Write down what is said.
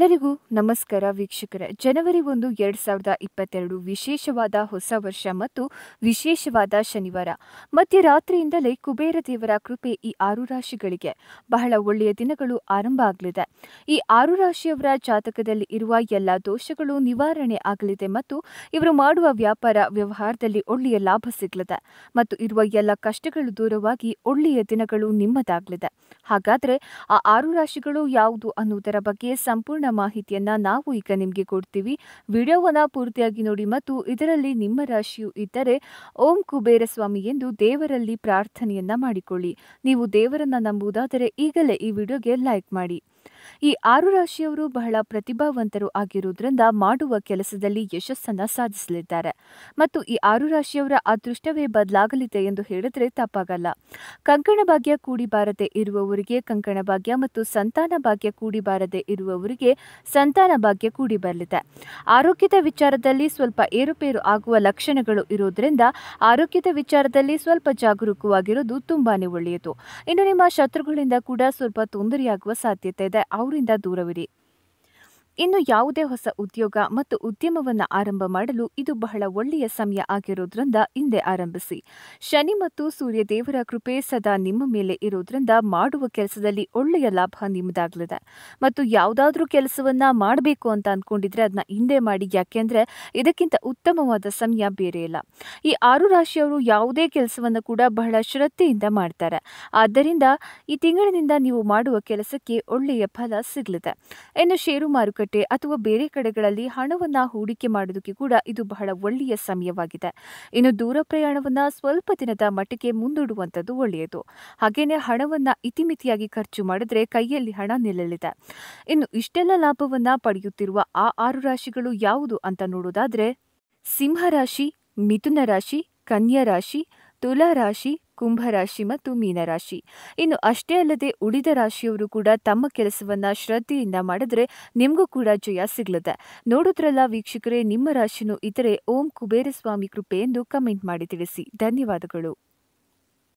ಎಲ್ಲರಿಗೂ ನಮಸ್ಕಾರ ವೀಕ್ಷಕರ ಜನವರಿ ಒಂದು ಎರಡ್ ಸಾವಿರದ ಇಪ್ಪತ್ತೆರಡು ವಿಶೇಷವಾದ ಹೊಸ ವರ್ಷ ಮತ್ತು ವಿಶೇಷವಾದ ಶನಿವಾರ ಮಧ್ಯರಾತ್ರಿಯಿಂದಲೇ ಕುಬೇರ ದೇವರ ಕೃಪೆ ಈ ಆರು ರಾಶಿಗಳಿಗೆ ಬಹಳ ಒಳ್ಳೆಯ ದಿನಗಳು ಆರಂಭ ಆಗಲಿದೆ ಈ ಆರು ರಾಶಿಯವರ ಜಾತಕದಲ್ಲಿ ಇರುವ ಎಲ್ಲ ದೋಷಗಳು ನಿವಾರಣೆ ಆಗಲಿದೆ ಮತ್ತು ಇವರು ಮಾಡುವ ವ್ಯಾಪಾರ ವ್ಯವಹಾರದಲ್ಲಿ ಒಳ್ಳೆಯ ಲಾಭ ಸಿಗಲಿದೆ ಮತ್ತು ಇರುವ ಎಲ್ಲ ಕಷ್ಟಗಳು ದೂರವಾಗಿ ಒಳ್ಳೆಯ ದಿನಗಳು ನಿಮ್ಮದಾಗಲಿದೆ ಹಾಗಾದರೆ ಆ ಆರು ರಾಶಿಗಳು ಯಾವುದು ಅನ್ನುವುದರ ಬಗ್ಗೆ ಸಂಪೂರ್ಣ ಸಂಪೂರ್ಣ ಮಾಹಿತಿಯನ್ನ ನಾವು ಈಗ ನಿಮಗೆ ಕೊಡ್ತೀವಿ ವಿಡಿಯೋವನ್ನ ಪೂರ್ತಿಯಾಗಿ ನೋಡಿ ಮತ್ತು ಇದರಲ್ಲಿ ನಿಮ್ಮ ರಾಶಿಯು ಇದ್ದರೆ ಓಂ ಕುಬೇರ ಸ್ವಾಮಿ ಎಂದು ದೇವರಲ್ಲಿ ಪ್ರಾರ್ಥನೆಯನ್ನ ಮಾಡಿಕೊಳ್ಳಿ ನೀವು ದೇವರನ್ನ ನಂಬುವುದಾದರೆ ಈಗಲೇ ಈ ವಿಡಿಯೋಗೆ ಲೈಕ್ ಮಾಡಿ ಈ ಆರು ರಾಶಿಯವರು ಬಹಳ ಪ್ರತಿಭಾವಂತರು ಆಗಿರುವುದರಿಂದ ಮಾಡುವ ಕೆಲಸದಲ್ಲಿ ಯಶಸ್ಸನ್ನು ಸಾಧಿಸಲಿದ್ದಾರೆ ಮತ್ತು ಈ ಆರು ರಾಶಿಯವರ ಅದೃಷ್ಟವೇ ಬದಲಾಗಲಿದೆ ಎಂದು ಹೇಳಿದ್ರೆ ತಪ್ಪಾಗಲ್ಲ ಕಂಕಣ ಭಾಗ್ಯ ಕೂಡಿಬಾರದೆ ಇರುವವರಿಗೆ ಕಂಕಣ ಭಾಗ್ಯ ಮತ್ತು ಸಂತಾನ ಭಾಗ್ಯ ಕೂಡಿಬಾರದೆ ಇರುವವರಿಗೆ ಸಂತಾನ ಭಾಗ್ಯ ಕೂಡಿ ಬರಲಿದೆ ಆರೋಗ್ಯದ ವಿಚಾರದಲ್ಲಿ ಸ್ವಲ್ಪ ಏರುಪೇರು ಆಗುವ ಲಕ್ಷಣಗಳು ಇರುವುದರಿಂದ ಆರೋಗ್ಯದ ವಿಚಾರದಲ್ಲಿ ಸ್ವಲ್ಪ ಜಾಗರೂಕವಾಗಿರುವುದು ತುಂಬಾನೇ ಒಳ್ಳೆಯದು ಇನ್ನು ನಿಮ್ಮ ಶತ್ರುಗಳಿಂದ ಕೂಡ ಸ್ವಲ್ಪ ತೊಂದರೆಯಾಗುವ ಸಾಧ್ಯತೆ ಇದೆ ಅವರಿಂದ ದೂರವಿರಿ ಇನ್ನು ಯಾವುದೇ ಹೊಸ ಉದ್ಯೋಗ ಮತ್ತು ಉದ್ಯಮವನ್ನು ಆರಂಭ ಮಾಡಲು ಇದು ಬಹಳ ಒಳ್ಳೆಯ ಸಮಯ ಆಗಿರೋದ್ರಿಂದ ಹಿಂದೆ ಆರಂಭಿಸಿ ಶನಿ ಮತ್ತು ಸೂರ್ಯ ದೇವರ ಕೃಪೆ ಸದಾ ನಿಮ್ಮ ಮೇಲೆ ಇರೋದ್ರಿಂದ ಮಾಡುವ ಕೆಲಸದಲ್ಲಿ ಒಳ್ಳೆಯ ಲಾಭ ನಿಮ್ಮದಾಗಲಿದೆ ಮತ್ತು ಯಾವುದಾದ್ರೂ ಕೆಲಸವನ್ನ ಮಾಡಬೇಕು ಅಂತ ಅಂದ್ಕೊಂಡಿದ್ರೆ ಅದನ್ನ ಹಿಂದೆ ಮಾಡಿ ಯಾಕೆಂದ್ರೆ ಇದಕ್ಕಿಂತ ಉತ್ತಮವಾದ ಸಮಯ ಬೇರೆ ಇಲ್ಲ ಈ ಆರು ರಾಶಿಯವರು ಯಾವುದೇ ಕೆಲಸವನ್ನು ಕೂಡ ಬಹಳ ಶ್ರದ್ಧೆಯಿಂದ ಮಾಡ್ತಾರೆ ಆದ್ದರಿಂದ ಈ ತಿಂಗಳಿನಿಂದ ನೀವು ಮಾಡುವ ಕೆಲಸಕ್ಕೆ ಒಳ್ಳೆಯ ಫಲ ಸಿಗಲಿದೆ ಇನ್ನು ಷೇರು ಮಾರುಕಟ್ಟೆ ಮಾರುಕಟ್ಟೆ ಅಥವಾ ಬೇರೆ ಕಡೆಗಳಲ್ಲಿ ಹಣವನ್ನು ಹೂಡಿಕೆ ಮಾಡೋದಕ್ಕೆ ಕೂಡ ಇದು ಬಹಳ ಒಳ್ಳೆಯ ಸಮಯವಾಗಿದೆ ಇನ್ನು ದೂರ ಪ್ರಯಾಣವನ್ನು ಸ್ವಲ್ಪ ದಿನದ ಮಟ್ಟಿಗೆ ಮುಂದೂಡುವಂಥದ್ದು ಒಳ್ಳೆಯದು ಹಾಗೆಯೇ ಹಣವನ್ನು ಇತಿಮಿತಿಯಾಗಿ ಖರ್ಚು ಮಾಡಿದ್ರೆ ಕೈಯಲ್ಲಿ ಹಣ ನಿಲ್ಲಲಿದೆ ಇನ್ನು ಇಷ್ಟೆಲ್ಲ ಲಾಭವನ್ನು ಪಡೆಯುತ್ತಿರುವ ಆ ಆರು ರಾಶಿಗಳು ಯಾವುದು ಅಂತ ನೋಡೋದಾದರೆ ಸಿಂಹರಾಶಿ ಮಿಥುನ ರಾಶಿ ಕನ್ಯಾ ರಾಶಿ ತುಲಾ ಕುಂಭರಾಶಿ ಮತ್ತು ಮೀನರಾಶಿ ಇನ್ನು ಅಷ್ಟೇ ಅಲ್ಲದೆ ಉಳಿದ ರಾಶಿಯವರು ಕೂಡ ತಮ್ಮ ಕೆಲಸವನ್ನ ಶ್ರದ್ಧೆಯಿಂದ ಮಾಡಿದ್ರೆ ನಿಮಗೂ ಕೂಡ ಜಯ ಸಿಗ್ಲದೆ ನೋಡಿದ್ರಲ್ಲ ವೀಕ್ಷಕರೇ ನಿಮ್ಮ ರಾಶಿನೂ ಇತರೆ ಓಂ ಕುಬೇರಸ್ವಾಮಿ ಕೃಪೆ ಎಂದು ಕಮೆಂಟ್ ಮಾಡಿ ತಿಳಿಸಿ ಧನ್ಯವಾದಗಳು